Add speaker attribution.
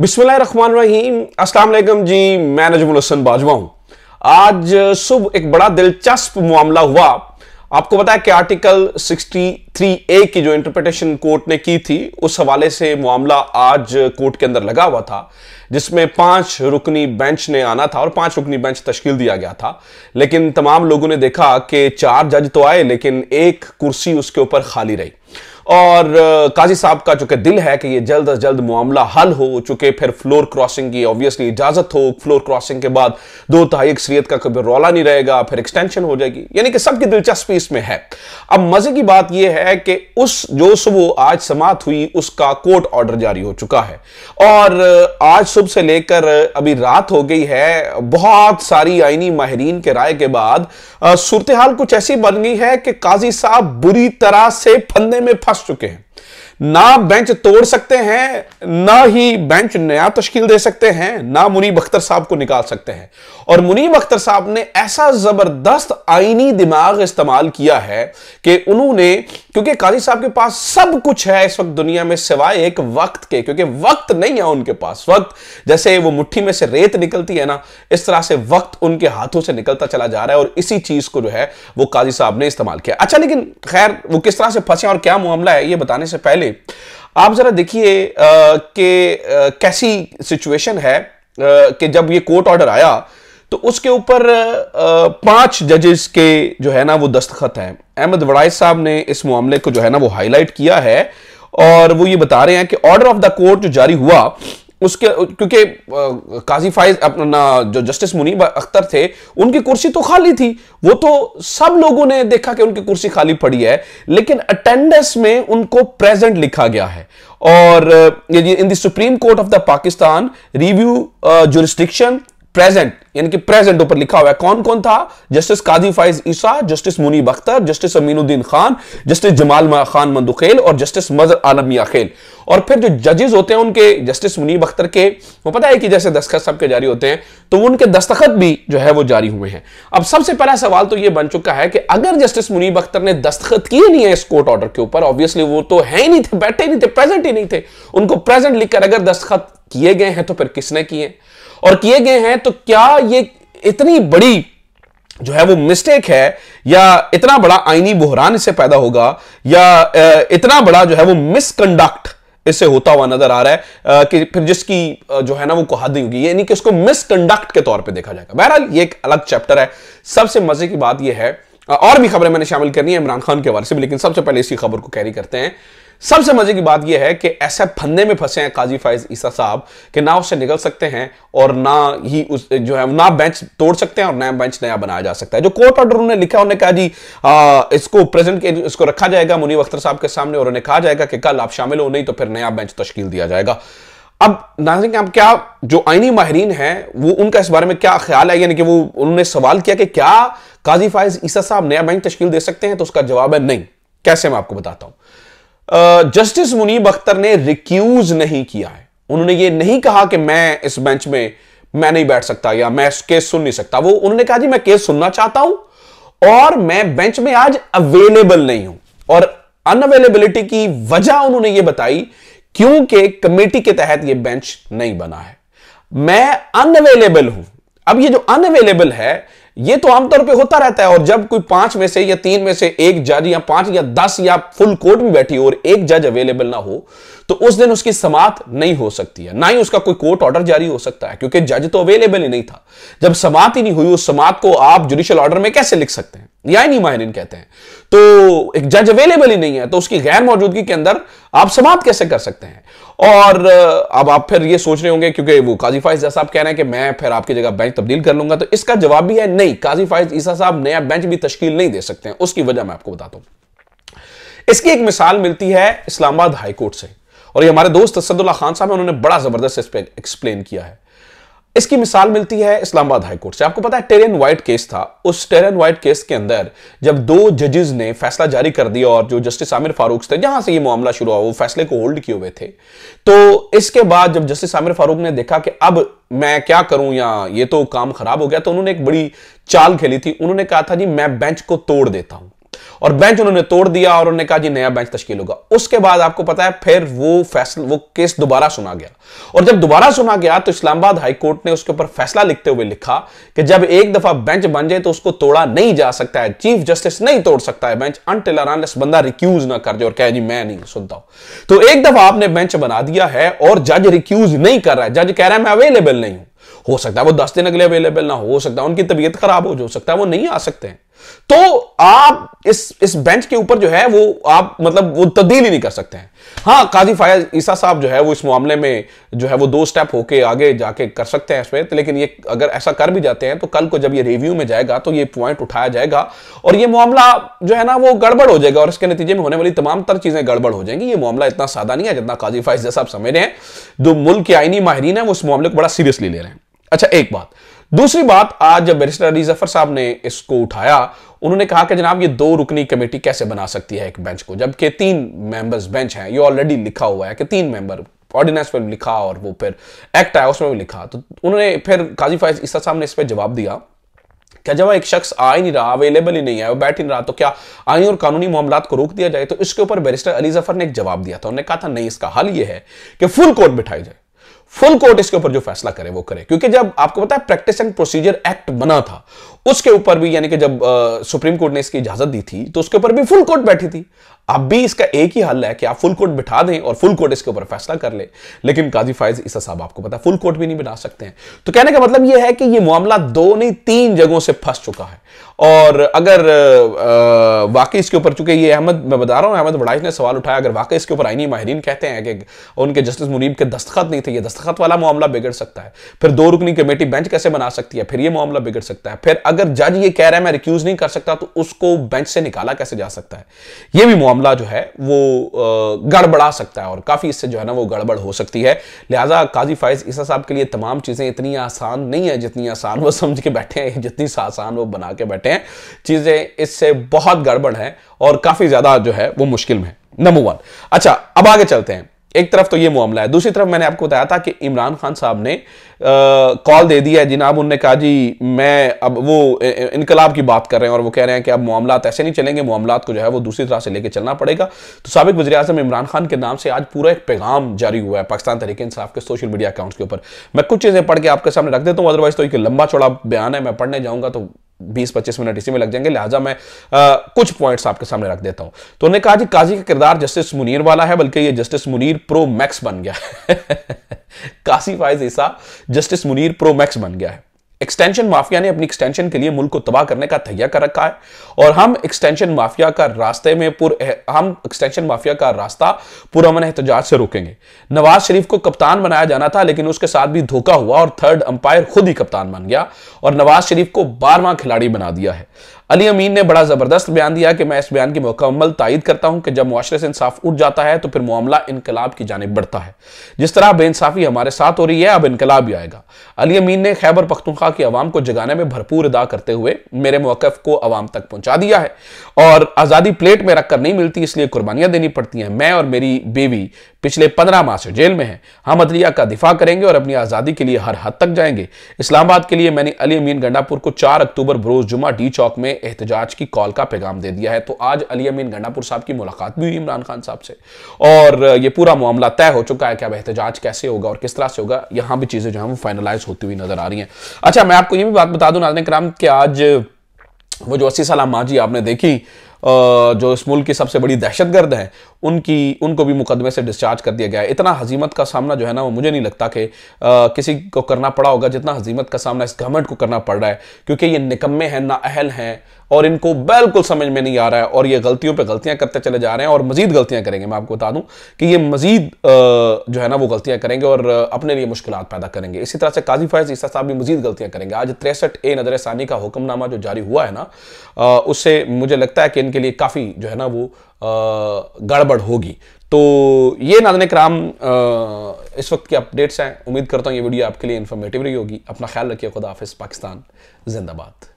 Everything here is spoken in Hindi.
Speaker 1: बिस्मिल अस्सलाम वालेकुम जी मैं नजमुल हसन बाजवा हूँ आज सुबह एक बड़ा दिलचस्प मामला हुआ आपको पता है कि आर्टिकल 63 ए की जो इंटरप्रिटेशन कोर्ट ने की थी उस हवाले से मामला आज कोर्ट के अंदर लगा हुआ था जिसमें पांच रुकनी बेंच ने आना था और पांच रुकनी बेंच तश्कील दिया गया था लेकिन तमाम लोगों ने देखा कि चार जज तो आए लेकिन एक कुर्सी उसके ऊपर खाली रही और काजी साहब का चूंकि दिल है कि ये जल्द अज जल्द मामला हल हो चुके फिर फ्लोर क्रॉसिंग की ऑब्वियसली इजाजत हो फ्लोर क्रॉसिंग के बाद दो तहाई अक्सरियत का कभी रौला नहीं रहेगा फिर एक्सटेंशन हो जाएगी यानी कि सबकी दिलचस्पी इसमें है अब मजे की बात यह है कि उस जो सुबह आज समाप्त हुई उसका कोर्ट ऑर्डर जारी हो चुका है और आज सुबह से लेकर अभी रात हो गई है बहुत सारी आईनी माहरीन के राय के बाद सूरत हाल कुछ ऐसी बन गई है कि काजी साहब बुरी तरह से फंदे में फंदे फंस चुके हैं ना बेंच तोड़ सकते हैं ना ही बेंच नया तश्कील दे सकते हैं ना मुनीब अख्तर साहब को निकाल सकते हैं और मुनीब अख्तर साहब ने ऐसा जबरदस्त आईनी दिमाग इस्तेमाल किया है कि उन्होंने क्योंकि काजी साहब के पास सब कुछ है इस वक्त दुनिया में सिवाय एक वक्त के क्योंकि वक्त नहीं है उनके पास वक्त जैसे वो मुट्ठी में से रेत निकलती है ना इस तरह से वक्त उनके हाथों से निकलता चला जा रहा है और इसी चीज को जो है वो काजी साहब ने इस्तेमाल किया अच्छा लेकिन खैर वो किस तरह से फंसे और क्या मामला है ये बताने से पहले आप जरा देखिए कि कैसी सिचुएशन है कि जब ये कोर्ट ऑर्डर आया तो उसके ऊपर पांच जजेस के जो है ना वो दस्तखत हैं अहमद वड़ाइज साहब ने इस मामले को जो है ना वो हाईलाइट किया है और वो ये बता रहे हैं कि ऑर्डर ऑफ द कोर्ट जो जारी हुआ उसके क्योंकि काजी फाइज अपना जो जस्टिस मुनीब अख्तर थे उनकी कुर्सी तो खाली थी वो तो सब लोगों ने देखा कि उनकी कुर्सी खाली पड़ी है लेकिन अटेंडेंस में उनको प्रेजेंट लिखा गया है और in the supreme court of the Pakistan review jurisdiction present यानी कि प्रेजेंट ऊपर लिखा हुआ है कौन कौन था justice Qazi Faez Isa justice Munib Akhtar justice Aminuddin Khan justice Jamal Khan Mandokhail और जस्टिस मजर आलम खेल और फिर जो जजेस होते हैं उनके जस्टिस मुनीब अख्तर के वो पता है कि जैसे दस्तखत सबके जारी होते हैं तो उनके दस्तखत भी जो है वो जारी हुए हैं अब सबसे पहला सवाल तो ये बन चुका है कि अगर जस्टिस मुनीब अख्तर ने दस्तखत किए नहीं है इस कोर्ट ऑर्डर के ऊपर ऑब्वियसली वो तो है ही नहीं थे बैठे नहीं थे प्रेजेंट ही नहीं थे उनको प्रेजेंट लिखकर अगर दस्तखत किए गए हैं तो फिर किसने किए और किए गए हैं तो क्या ये इतनी बड़ी जो है वो मिस्टेक है या इतना बड़ा आईनी बुहरान इससे पैदा होगा या इतना बड़ा जो है वो मिसकंडक्ट इससे होता हुआ नजर आ रहा है कि फिर जिसकी जो है ना वो कहा नहीं होगी यानी कि उसको मिसकंडक्ट के तौर पे देखा जाएगा बहरहाल ये एक अलग चैप्टर है सबसे मजे की बात ये है और भी खबरें मैंने शामिल करनी है इमरान खान के हवाले से लेकिन सबसे पहले इसी खबर को कैरी करते हैं सबसे मजे की बात यह है कि ऐसे फंदे में फंसे हैं काजी फाइज ईसा साहब कि ना उससे निकल सकते हैं और ना ही उस जो है ना बेंच तोड़ सकते हैं और नया बेंच नया बनाया जा सकता है जो कोर्ट ऑर्डर उन्होंने लिखा उन्होंने कहा जी आ, इसको प्रेजेंट इसको रखा जाएगा मुनीब अख्तर साहब के सामने और उन्हें कहा जाएगा कि कल आप शामिल हो नहीं तो फिर नया बेंच तश्कील दिया जाएगा अब नाजिंग आप क्या जो आइनी माहरीन हैं वो उनका इस बारे में क्या ख्याल है यानी कि वो उन्होंने सवाल किया कि क्या काजी फाइज ईसा साहब नया बैंक तश्कील दे सकते हैं तो उसका जवाब है नहीं कैसे मैं आपको बताता हूं जस्टिस मुनीब अख्तर ने रिक्यूज नहीं किया है उन्होंने ये नहीं कहा कि मैं इस बेंच में मैं नहीं बैठ सकता या मैं केस सुन नहीं सकता वो उन्होंने कहा जी मैं केस सुनना चाहता हूं और मैं बेंच में आज अवेलेबल नहीं हूं और अनअवेलेबिलिटी की वजह उन्होंने ये बताई क्योंकि कमेटी के तहत ये बेंच नहीं बना है मैं अनअवेलेबल हूं अब ये जो अनअवेलेबल है ये तो आमतौर पे होता रहता है और जब कोई पांच में से या तीन में से एक जज या पांच या दस या फुल कोर्ट में बैठी हो और एक जज अवेलेबल ना हो तो उस दिन उसकी समाप्त नहीं हो सकती है ना ही उसका कोई कोर्ट ऑर्डर जारी हो सकता है क्योंकि जज तो अवेलेबल ही नहीं था जब समाप्त ही नहीं हुई उस समाप्त को आप जुडिशियल ऑर्डर में कैसे लिख सकते हैं यानी माहरीन कहते हैं तो एक जज अवेलेबल ही नहीं है तो उसकी गैर मौजूदगी के अंदर आप समाप्त कैसे कर सकते हैं और अब आप फिर ये सोच रहे होंगे क्योंकि वो काजी फाइज साहब कह रहे हैं कि मैं फिर आपकी जगह बेंच तब्दील कर लूंगा तो इसका जवाब भी है नहीं काजी फाइज ईसा साहब नया बेंच भी तश्कील नहीं दे सकते हैं उसकी वजह मैं आपको बताता हूं इसकी एक मिसाल मिलती है इस्लामाबाद हाईकोर्ट से और ये हमारे दोस्त असदुल्ला खान साहब उन्होंने बड़ा जबरदस्त इस पर एक्सप्लेन किया है इसकी मिसाल मिलती है इस्लामाबाद हाईकोर्ट से आपको पता है टेरन वाइट केस था उस टेरन वाइट केस के अंदर जब दो जजेज ने फैसला जारी कर दिया और जो जस्टिस आमिर फारूक थे जहां से ये मामला शुरू हुआ वो फैसले को होल्ड किए हुए थे तो इसके बाद जब जस्टिस आमिर फारूक ने देखा कि अब मैं क्या करूं या ये तो काम खराब हो गया तो उन्होंने एक बड़ी चाल खेली थी उन्होंने कहा था जी मैं बेंच को तोड़ देता हूं और बेंच उन्होंने तोड़ दिया और उन्होंने कहा जी नया बेंच तश्कील होगा उसके बाद आपको पता है फिर वो फैसला वो केस दोबारा सुना गया और जब दोबारा सुना गया तो इस्लामाबाद हाईकोर्ट ने उसके ऊपर फैसला लिखते हुए लिखा कि जब एक दफा बेंच बन जाए तो उसको तोड़ा नहीं जा सकता है चीफ जस्टिस नहीं तोड़ सकता है बेंच अनटिल बंदा रिक्यूज ना कर दे और कहे जी मैं नहीं सुनता तो एक दफा आपने बेंच बना दिया है और जज रिक्यूज नहीं कर रहा है जज कह रहा है मैं अवेलेबल नहीं हूं हो सकता है वो दस दिन अगले अवेलेबल ना हो सकता है उनकी तबीयत खराब हो जो सकता है वो नहीं आ सकते हैं तो आप इस इस बेंच के ऊपर जो है वो आप मतलब वो तब्दील ही नहीं कर सकते हैं हाँ काजी फायज ईसा साहब जो है वो इस मामले में जो है वो दो स्टेप होके आगे जाके कर सकते हैं इसमें लेकिन ये अगर ऐसा कर भी जाते हैं तो कल को जब ये रिव्यू में जाएगा तो ये पॉइंट उठाया जाएगा और ये मामला जो है ना वो गड़बड़ हो जाएगा और इसके नतीजे में होने वाली तमाम तर चीज़ें गड़बड़ हो जाएंगी ये मामला इतना सादा नहीं है जितना काजी फायज जैसा आप समझ रहे हैं जो मुल्क के आइनी माहरीन है वो इस मामले को बड़ा सीरियसली ले रहे हैं अच्छा एक बात दूसरी बात आज जब बैरिस्टर अली जफर साहब ने इसको उठाया उन्होंने कहा कि जनाब ये दो रुकनी कमेटी कैसे बना सकती है एक बेंच को जबकि तीन मेंबर्स बेंच हैं ये ऑलरेडी लिखा हुआ है कि तीन मेंबर ऑर्डिनेंस में लिखा और वो फिर एक्ट आया उसमें भी लिखा तो उन्होंने फिर काजी फायज ईसा साहब ने इस पर जवाब दिया क्या जब एक शख्स आ ही नहीं रहा अवेलेबल ही नहीं है वो बैठ ही नहीं रहा तो क्या आईन और कानूनी मामला को रोक दिया जाए तो इसके ऊपर बैरिस्टर अली जफर ने एक जवाब दिया था उन्होंने कहा था नहीं इसका हल ये है कि फुल कोर्ट बिठाई जाए फुल कोर्ट इसके ऊपर जो फैसला करे वो करे क्योंकि जब आपको पता है प्रैक्टिस एंड प्रोसीजर एक्ट बना था उसके ऊपर भी यानी कि जब आ, सुप्रीम कोर्ट ने इसकी इजाजत दी थी तो उसके ऊपर भी फुल कोर्ट बैठी थी अब भी इसका एक ही हल है कि आप फुल कोर्ट बिठा दें और फुल कोर्ट इसके ऊपर फैसला कर ले। लेकिन काजी फायज ईसा साहब आपको पता फुल कोर्ट भी नहीं बिठा सकते हैं तो कहने का मतलब यह है कि यह मामला दो नहीं तीन जगहों से फंस चुका है और अगर वाकई इसके ऊपर चूंकि ये अहमद मैं बता रहा हूँ अहमद बड़ाइश ने सवाल उठाया अगर वाकई इसके ऊपर आईनी माहरीन कहते हैं कि उनके जस्टिस मुनीब के दस्तखत नहीं थे ये दस्तखत वाला मामला बिगड़ सकता है फिर दो रुकनी कमेटी बेंच कैसे बना सकती है फिर ये मामला बिगड़ सकता है फिर अगर जज ये कह रहा है मैं रिक्यूज नहीं कर सकता तो उसको बेंच से निकाला कैसे जा सकता है ये भी मामला मामला जो है वो गड़बड़ा सकता है और काफ़ी इससे जो है ना वो गड़बड़ हो सकती है लिहाजा काजी फायज ईसा साहब के लिए तमाम चीज़ें इतनी आसान नहीं है जितनी आसान वो समझ के बैठे हैं जितनी आसान वो बना के बैठे हैं चीज़ें इससे बहुत गड़बड़ है और काफ़ी ज़्यादा जो है वो मुश्किल में नंबर वन अच्छा अब आगे चलते हैं एक तरफ तो ये मामला है दूसरी तरफ मैंने आपको बताया था कि इमरान खान साहब ने कॉल दे दिया है जिनाब उनने कहा जी मैं अब वो इनकलाब की बात कर रहे हैं और वो कह रहे हैं कि अब मामला ऐसे नहीं चलेंगे मामला को जो है वो दूसरी तरह से लेके चलना पड़ेगा तो सबक वजी अजम इमरान खान के नाम से आज पूरा एक पैगाम जारी हुआ है पाकिस्तान तरीके इंसाफ के सोशल मीडिया अकाउंट्स के ऊपर मैं कुछ चीज़ें पढ़ के आपके सामने रख देता हूँ अदरवाइज तो एक लंबा चौड़ा बयान है मैं पढ़ने जाऊँगा तो बीस पच्चीस मिनट इसी में लग जाएंगे लिहाजा मैं आ, कुछ पॉइंट्स आपके सामने रख देता हूं तो उन्होंने कहा कि काजी का किरदार जस्टिस मुनीर वाला है बल्कि ये जस्टिस मुनीर प्रो मैक्स बन गया है Qazi Faez Isa justice Munir pro max बन गया है एक्सटेंशन माफिया ने अपनी एक्सटेंशन के लिए मुल्क को तबाह करने का तैयार कर रखा है और हम एक्सटेंशन माफिया का रास्ते में पुर हम एक्सटेंशन माफिया का रास्ता पुरमन एहतजाज से रोकेंगे नवाज शरीफ को कप्तान बनाया जाना था लेकिन उसके साथ भी धोखा हुआ और थर्ड अंपायर खुद ही कप्तान बन गया और नवाज शरीफ को बारवा खिलाड़ी बना दिया है अली अमीन ने बड़ा ज़बरदस्त बयान दिया कि मैं इस बयान की मुकम्मल तायद करता हूँ कि जब माशरे से इंसाफ उठ जाता है तो फिर मामला इनकलाब की जानब बढ़ता है जिस तरह बेानसाफ़ी हमारे साथ हो रही है अब इनकलाब भी आएगा अली अमीन ने खैबर पख्तुखा की आवाम को जगाने में भरपूर अदा करते हुए मेरे मौक़ को आवाम तक पहुँचा दिया है और आज़ादी प्लेट में रखकर नहीं मिलती इसलिए कुर्बानियां देनी पड़ती हैं मैं और मेरी बेबी पिछले पंद्रह माह से जेल में है हम अदलिया का दिफा करेंगे और अपनी आज़ादी के लिए हर हद तक जाएंगे इस्लामाबाद के लिए मैंने अली अमीन गंडापुर को चार अक्टूबर बरोज जुमा डी चौक में एहतजाज की कॉल का पैगाम दे दिया है तो आज अली अमीन गंडापुर साहब की मुलाकात भी हुई इमरान खान साहब से और ये पूरा मामला तय हो चुका है कि अब एहतजाज कैसे होगा और किस तरह से होगा यहाँ भी चीज़ें जो है वो फाइनलाइज होती हुई नजर आ रही हैं अच्छा मैं आपको ये भी बात बता दूँ नाजन कराम कि आज वो जो अस्सी साल माँ जी आपने देखी जो इस मुल्क की सबसे बड़ी दहशतगर्द हैं उनकी उनको भी मुकदमे से डिस्चार्ज कर दिया गया है इतना हजीमत का सामना जो है ना वो मुझे नहीं लगता कि किसी को करना पड़ा होगा जितना हजीमत का सामना इस गवर्नमेंट को करना पड़ रहा है क्योंकि ये निकम्मे हैं ना अहल हैं और इनको बिल्कुल समझ में नहीं आ रहा है और ये गलतियों पर गलतियां करते चले जा रहे हैं और मजीद गलतियां करेंगे मैं आपको बता दूं कि ये मजीद जो है ना वो गलतियां करेंगे और अपने लिए मुश्किल पैदा करेंगे इसी तरह से काजी फैज ईसा साहब भी मजीद गलतियां करेंगे आज तिरसठ ए नजर सानी का हुक्मनामा जो जारी हुआ है ना उससे मुझे लगता है कि इनके लिए काफ़ी जो है ना वो गड़बड़ होगी तो ये नाजन कराम इस वक्त के अपडेट्स हैं उम्मीद करता हूँ ये वीडियो आपके लिए इन्फॉर्मेटिव रही होगी अपना ख्याल रखिए खुदा हाफिज़ पाकिस्तान जिंदाबाद